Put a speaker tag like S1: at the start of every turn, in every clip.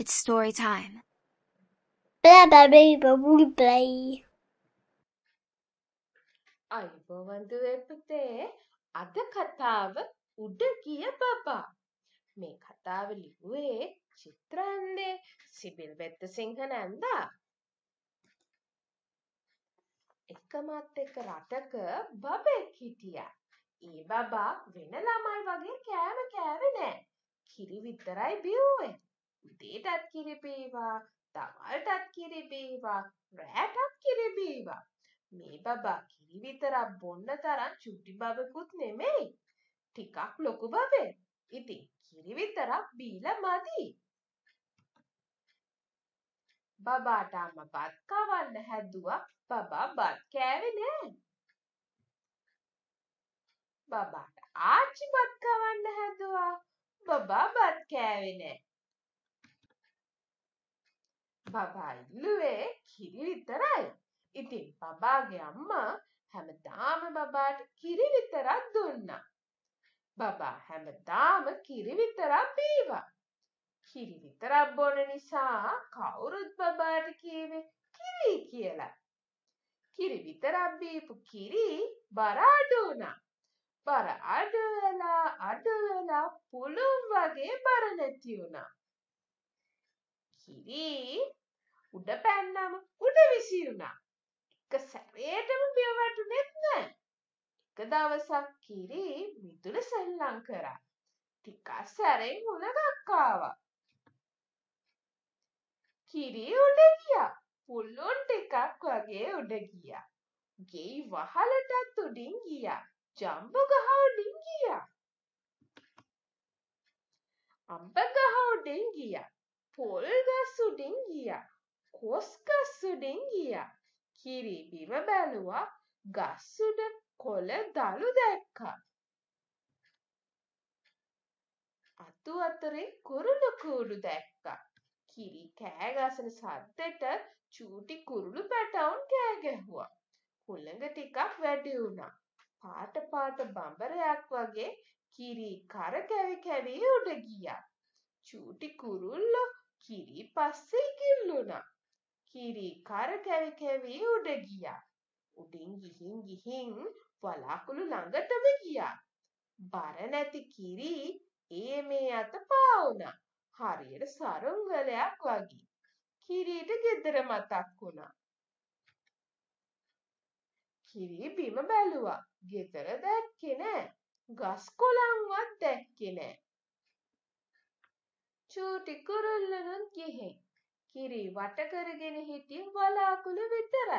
S1: It's story time. අයිබෝවන්දුවපතේ අද කතාව උඩ ගිය බබා. මේ කතාව ලිව්වේ චිත්‍රන්දේ සිබිල් වෙත්ත සිංහ නැන්දා. එකමත් එක රටක බබෙක් හිටිය. ඒ බබා වෙන ළමයි වගේ කෑම කෑව නෑ. කිරි විතරයි බිව්වේ. උදේටත් කිරිබේවා දවල්ටත් කිරිබේවා රෑටත් කිරිබේවා මේ බබා කිරි විතරක් බොන්න තරම් චුටි බබෙකුත් නෙමෙයි ටිකක් ලොකු බබෙක් ඉතින් කිරි විතරක් බීලා මදි බබාට අම්මා බත් කවන්න හැදුවා බබා බත් කෑවේ නෑ බබාට ආච්චි බත් කවන්න හැදුවා බබා බත් කෑවේ නෑ බබා ඉල්ලුවේ කිරි විතරයි. ඉතින් බබාගේ අම්මා හැමදාම බබාට කිරි විතරක් දුන්නා. බබා හැමදාම කිරි විතරක් බීවා. කිරි විතරක් බොන නිසා කවුරුත් බබාට කියවේ කිරි කියලා. කිරි විතරක් බීපු කිරි බර අඩු වුණා. බර අඩු වෙලා අඩු වෙලා පුළුන් වගේ බර නැති වුණා. කිරි උඩ පැන්නම උඩ විසිරුණා. එක සැරේටම බිම වැටුනේත් නෑ. එක දවසක් කිරි මිදුල සෙල්ලම් කරා. ටිකක් සැරේ මුල දක්කාවා. කිරි උඩ ගියා. පුළුන් ටිකක් වගේ උඩ ගියා. ගේ වහලටත් උඩින් ගියා. ජම්බු ගහ උඩින් ගියා. අම්බ ගහ උඩින් ගියා. පොල් ගස් උඩින් ගියා. කොස් ගස් උඩින් ගියා. කිරි බිම බැලුවා. ගස් උඩ කොළ දළු දැක්කා. අතු අතරේ කුරුළු කූඩු දැක්කා. කිරි කෑ ගසන සද්දට චූටි කුරුළු පැටවුන් කෑ ගැහුවා. හුළඟ ටිකක් වැඩි වුණා. පාට පාට බඹරයක් වගේ කිරි කර කැවි කැවි උඩ ගියා. චූටි කුරුල්ලෝ කිරි පස්සේ ගිල්ලුණා. කිරි කර කැවි කැවි උඩ ගියා. උඩින් ගිහින් ගිහින් වලාකුළු ළඟටම ගියා. බර නැති කිරි ඒ මේ අත පා වුණා. හරියට සරුංගලයක් වගේ. කිරිට ගෙදර මතක් වුණා. කිරි බිම බැලුවා. ගෙදර දැක්කේ නෑ. ගස් කොළන්වත් දැක්කේ නෑ. චූටි කුරුල්ලනුත් ගිහින් කිරි වට කරගෙන හිටිය වලාකුළු විතරයි.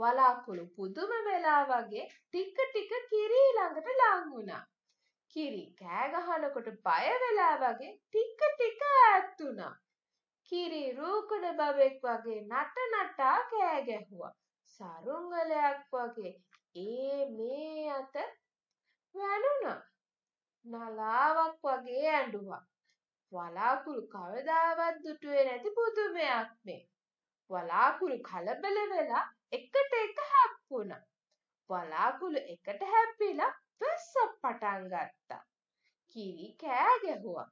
S1: වලාකුළු පුදුම වෙලා වගේ ටික ටික කිරි ළඟට ලාං වුණා. කිරි කෑ ගහනකොට බය වෙලා වගේ ටික ටික ඈත් වුණා. කිරි රූකඩ බබෙක් වගේ නට නටා කෑ ගැහුවා. සරුංගලයක් වගේ ඒ මේ අත වැළුණා. නලාවක් වගේ ඇඬුවා. වලාකුළු කවදාවත් දුටුවේ නැති පුදුමයක් මේ. වලාකුළු කලබල වෙලා එකට එක හැප්පුණා. වලාකුළු එකට හැප්පිලා වැස්ස පටන් ගත්තා. කිරි කෑ ගැහුවා.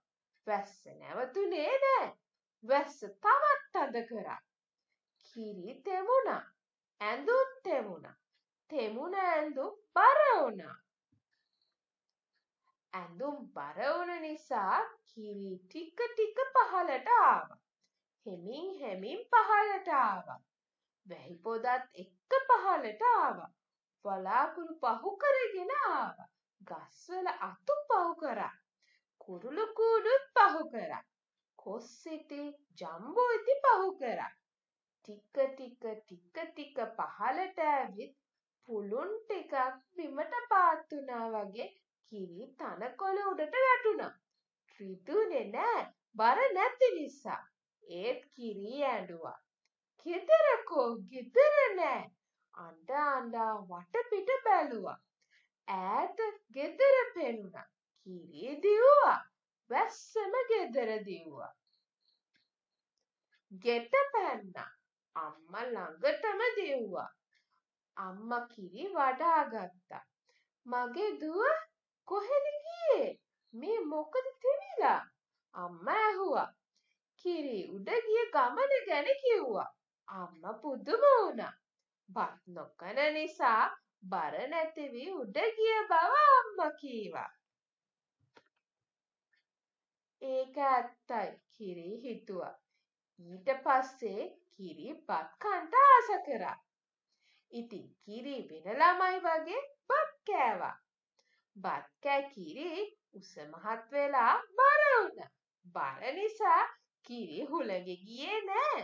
S1: වැස්ස නැවතුනේ නෑ. වැස්ස තවත් තද කරා. කිරි තෙමුණා. ඇඳුත් තෙමුණා. තෙමුණ ඇඳු බර වුණා. ඇඳුම් බරවුන නිසා කිරි ටික ටික පහළට ආවා. හෙමින් හෙමින් පහළට ආවා. වැහි පොදත් එක්ක පහළට ආවා. වලාකුළු පහු කරගෙන ආවා. ගස්වල අතු පහු කරා. කුරුළු කූඩුත් පහු කරා. කොස් ඉති ජම්බු ඉති පහු කරා. ටික ටික ටික ටික පහළට ඇවිත් පුළුන් ටිකක් බිමට පාත් වුණා වගේ කිරි තනකොළ උඩට වැටුණා. රිදුනේ නෑ බර නැති නිසා. ඒත් කිරි ඇඬුවා. ගෙදරකෝ ගෙදර නෑ. අඬා අඬා වටපිට බැලුවා. ඈත ගෙදර පෙනුණා. කිරි දිව්වා. වැස්සම ගෙදර දිව්වා. ගෙට පැන්නා. අම්මා ළඟටම දෙව්වා. අම්මා කිරි වඩාගත්තා. මගේ දුව කොහෙද ගියේ? මේ මොකද තෙමිලා? අම්මා ඇහුවා. කිරි උඩ ගිය ගමන ගැන කිව්වා. අම්මා පුදුම වුණා. බත් නොකන නිසා බර නැතිවි උඩ ගිය බව අම්මා කීවා. ඒක ඇත්තයි කිරි හිතුවා. ඊට පස්සේ කිරි බත් කන්ට ආස කරා. ඉතින් කිරි වෙන ළමයි වගේ බත් කෑවා. බත් කැකිරි උස මහත් වෙලා බර වුණා. බර නිසා කිරි හුළඟේ ගියේ නෑ.